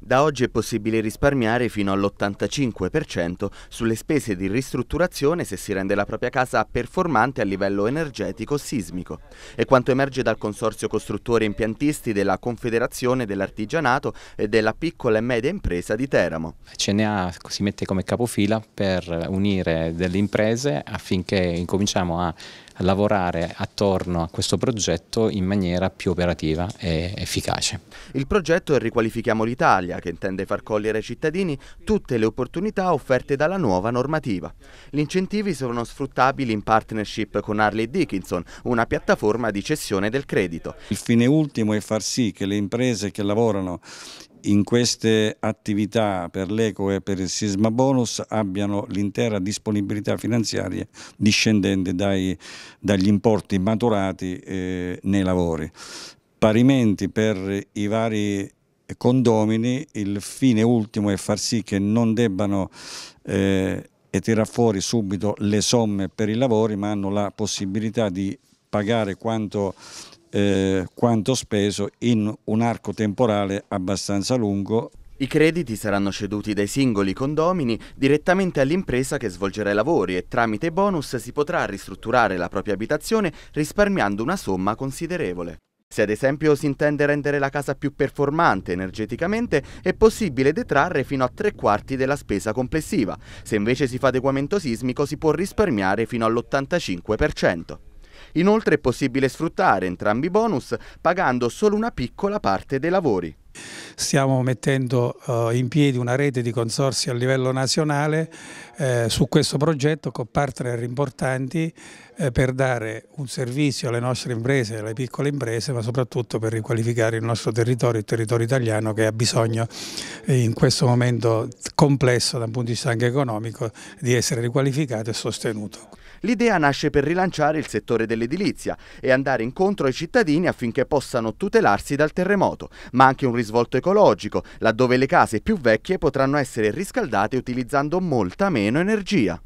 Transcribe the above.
Da oggi è possibile risparmiare fino all'85% sulle spese di ristrutturazione se si rende la propria casa performante a livello energetico sismico. È quanto emerge dal Consorzio Costruttori e Impiantisti della Confederazione dell'Artigianato e della Piccola e Media Impresa di Teramo. CNA si mette come capofila per unire delle imprese affinché incominciamo a lavorare attorno a questo progetto in maniera più operativa e efficace. Il progetto è Riqualifichiamo l'Italia Italia che intende far cogliere ai cittadini tutte le opportunità offerte dalla nuova normativa. Gli incentivi sono sfruttabili in partnership con Harley Dickinson, una piattaforma di cessione del credito. Il fine ultimo è far sì che le imprese che lavorano in queste attività per l'eco e per il sisma bonus abbiano l'intera disponibilità finanziaria discendente dai, dagli importi maturati eh, nei lavori. Parimenti per i vari condomini il fine ultimo è far sì che non debbano eh, tirare fuori subito le somme per i lavori ma hanno la possibilità di pagare quanto, eh, quanto speso in un arco temporale abbastanza lungo i crediti saranno ceduti dai singoli condomini direttamente all'impresa che svolgerà i lavori e tramite bonus si potrà ristrutturare la propria abitazione risparmiando una somma considerevole. Se ad esempio si intende rendere la casa più performante energeticamente, è possibile detrarre fino a tre quarti della spesa complessiva. Se invece si fa adeguamento sismico, si può risparmiare fino all'85%. Inoltre è possibile sfruttare entrambi i bonus pagando solo una piccola parte dei lavori stiamo mettendo eh, in piedi una rete di consorsi a livello nazionale eh, su questo progetto con partner importanti eh, per dare un servizio alle nostre imprese, alle piccole imprese, ma soprattutto per riqualificare il nostro territorio, il territorio italiano che ha bisogno in questo momento complesso dal punto di vista anche economico di essere riqualificato e sostenuto. L'idea nasce per rilanciare il settore dell'edilizia e andare incontro ai cittadini affinché possano tutelarsi dal terremoto, ma anche un risvolto ecologico, laddove le case più vecchie potranno essere riscaldate utilizzando molta meno energia.